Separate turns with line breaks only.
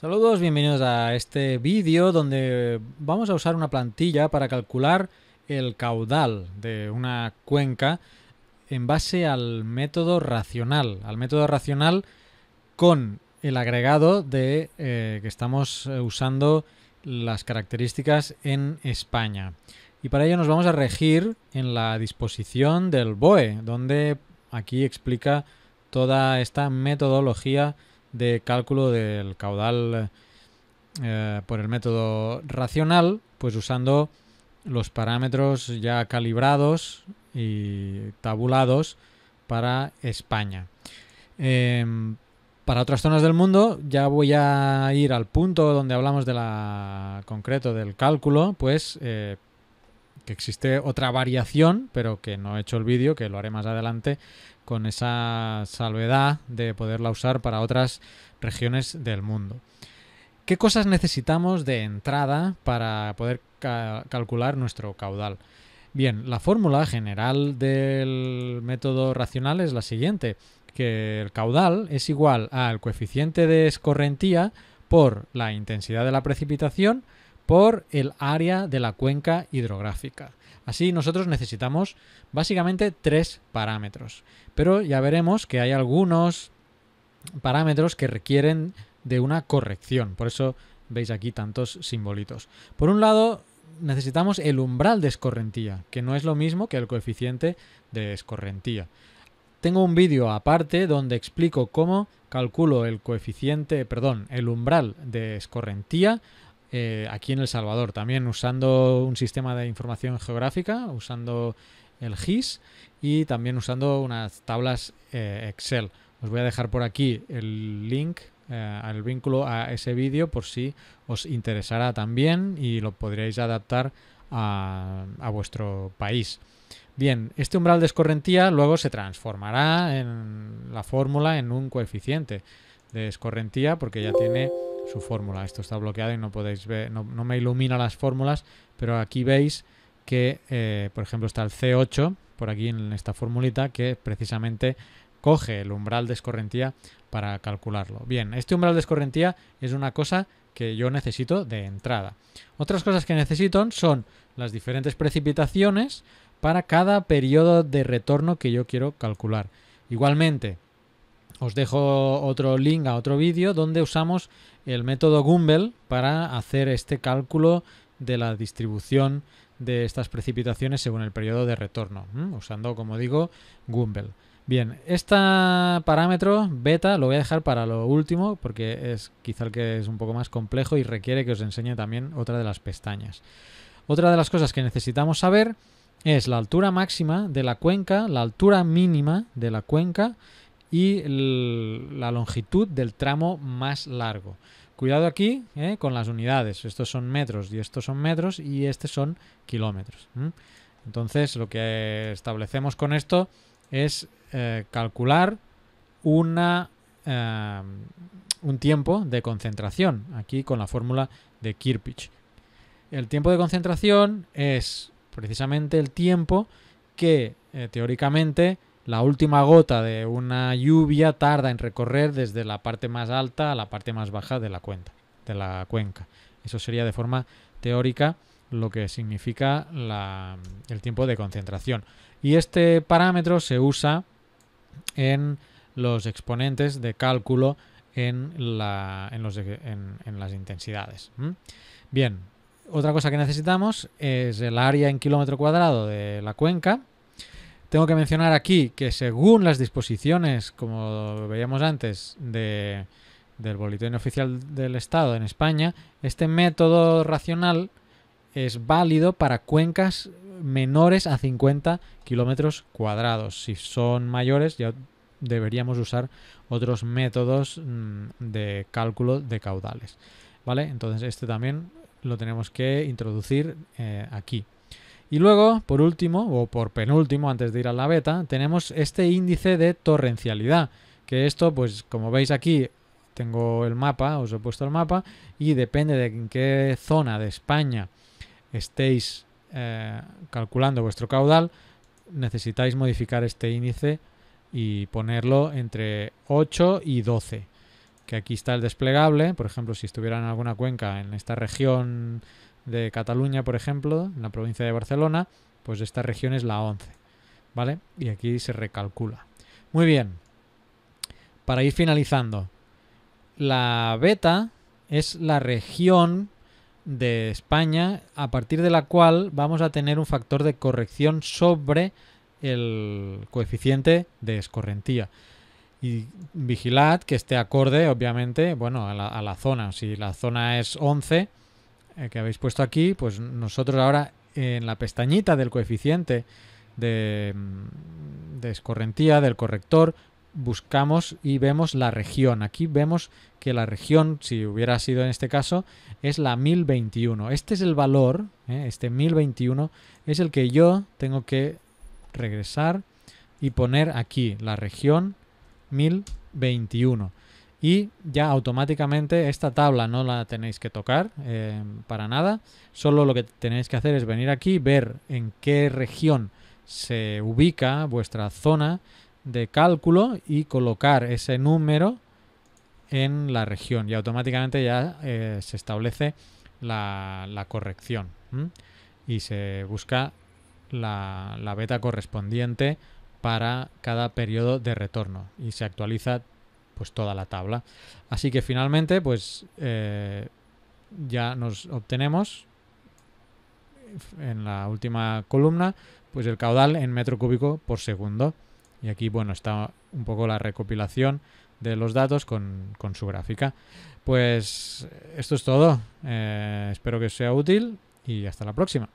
Saludos, bienvenidos a este vídeo donde vamos a usar una plantilla para calcular el caudal de una cuenca en base al método racional, al método racional con el agregado de eh, que estamos eh, usando las características en España. Y para ello nos vamos a regir en la disposición del BOE, donde aquí explica toda esta metodología de cálculo del caudal eh, por el método racional, pues usando los parámetros ya calibrados y tabulados para España. Em, para otras zonas del mundo ya voy a ir al punto donde hablamos de la concreto del cálculo, pues eh, que existe otra variación, pero que no he hecho el vídeo, que lo haré más adelante, con esa salvedad de poderla usar para otras regiones del mundo. ¿Qué cosas necesitamos de entrada para poder calcular nuestro caudal? Bien, la fórmula general del método racional es la siguiente, que el caudal es igual al coeficiente de escorrentía por la intensidad de la precipitación por el área de la cuenca hidrográfica. Así nosotros necesitamos básicamente tres parámetros, pero ya veremos que hay algunos parámetros que requieren de una corrección, por eso veis aquí tantos simbolitos. Por un lado, necesitamos el umbral de escorrentía, que no es lo mismo que el coeficiente de escorrentía. Tengo un vídeo aparte donde explico cómo calculo el coeficiente, perdón, el umbral de escorrentía eh, aquí en El Salvador, también usando un sistema de información geográfica, usando el GIS y también usando unas tablas eh, Excel. Os voy a dejar por aquí el link eh, el al vínculo a ese vídeo por si os interesará también y lo podríais adaptar a, a vuestro país. Bien, este umbral de escorrentía luego se transformará en la fórmula en un coeficiente de escorrentía porque ya tiene su fórmula. Esto está bloqueado y no podéis ver, no, me ilumina las fórmulas, pero aquí veis que, eh, por ejemplo, está el C8, por aquí en esta formulita, que precisamente coge el umbral de escorrentía para calcularlo. Bien, este umbral de escorrentía es una cosa que yo necesito de entrada. Otras cosas que necesito son las diferentes precipitaciones para cada periodo de retorno que yo quiero calcular. Igualmente, os dejo otro link a otro vídeo donde usamos el método Gumbel para hacer este cálculo de la distribución de estas precipitaciones según el periodo de retorno, usando, como digo, Gumbel. Bien, este parámetro beta lo voy a dejar para lo último porque es quizá el que es un poco más complejo y requiere que os enseñe también otra de las pestañas. Otra de las cosas que necesitamos saber es la altura máxima de la cuenca, la altura mínima de la cuenca, y la longitud del tramo más largo. Cuidado aquí eh, con las unidades. Estos son metros y estos son metros y este son kilómetros. Entonces lo que establecemos con esto es eh, calcular una, eh, un tiempo de concentración. Aquí con la fórmula de Kirpich. El tiempo de concentración es precisamente el tiempo que teóricamente la última gota de una lluvia tarda en recorrer desde la parte más alta a la parte más baja de la, cuenta, de la cuenca. Eso sería de forma teórica lo que significa el tiempo de concentración. Y este parámetro se usa en los exponentes de cálculo en, la, en, las intensidades. Bien, otra cosa que necesitamos es el área en kilómetro cuadrado de la cuenca tengo que mencionar aquí que según las disposiciones, como veíamos antes, del Boletín Oficial del Estado en España, este método racional es válido para cuencas menores a 50 kilómetros cuadrados. Si son mayores, ya deberíamos usar otros métodos mm, de cálculo de caudales. ¿Vale? Entonces este también lo tenemos que introducir eh, aquí. Y luego, por último, o por penúltimo, antes de ir a la beta, tenemos este índice de torrencialidad, que esto, pues como veis aquí, tengo el mapa, os he puesto el mapa, y depende de en qué zona de España estéis eh, calculando vuestro caudal, necesitáis modificar este índice y ponerlo entre 8 y 12. Que aquí está el desplegable, por ejemplo, si estuviera en alguna cuenca en esta región de Cataluña, por ejemplo, en la provincia de Barcelona, pues esta región es la 11, ¿vale? Y aquí se recalcula. Muy bien, para ir finalizando, la beta es la región de España a partir de la cual vamos a tener un factor de corrección sobre el coeficiente de escorrentía. Y vigilad que esté acorde, obviamente, bueno, a la, a la zona. Si la zona es 11, eh, que habéis puesto aquí, pues nosotros ahora en la pestañita del coeficiente mm, de, escorrentía, del corrector, buscamos y vemos la región. Aquí vemos que la región, si hubiera sido en este caso, es la 1021. Este es el valor, eh, este 1021 es el que yo tengo que regresar y poner aquí la región 1021 y ya automáticamente esta tabla no la tenéis que tocar eh, para nada. Solo lo que tenéis que hacer es venir aquí, ver en qué región se ubica vuestra zona de cálculo y colocar ese número en la región y automáticamente ya eh, se establece la, corrección y se busca la, la beta correspondiente para cada periodo de retorno y se actualiza pues toda la tabla. Así que finalmente, pues eh, ya nos obtenemos en la última columna, pues el caudal en metro cúbico por segundo. Y aquí, bueno, está un poco la recopilación de los datos con, su gráfica. Pues esto es todo. Eh, espero que os sea útil y hasta la próxima.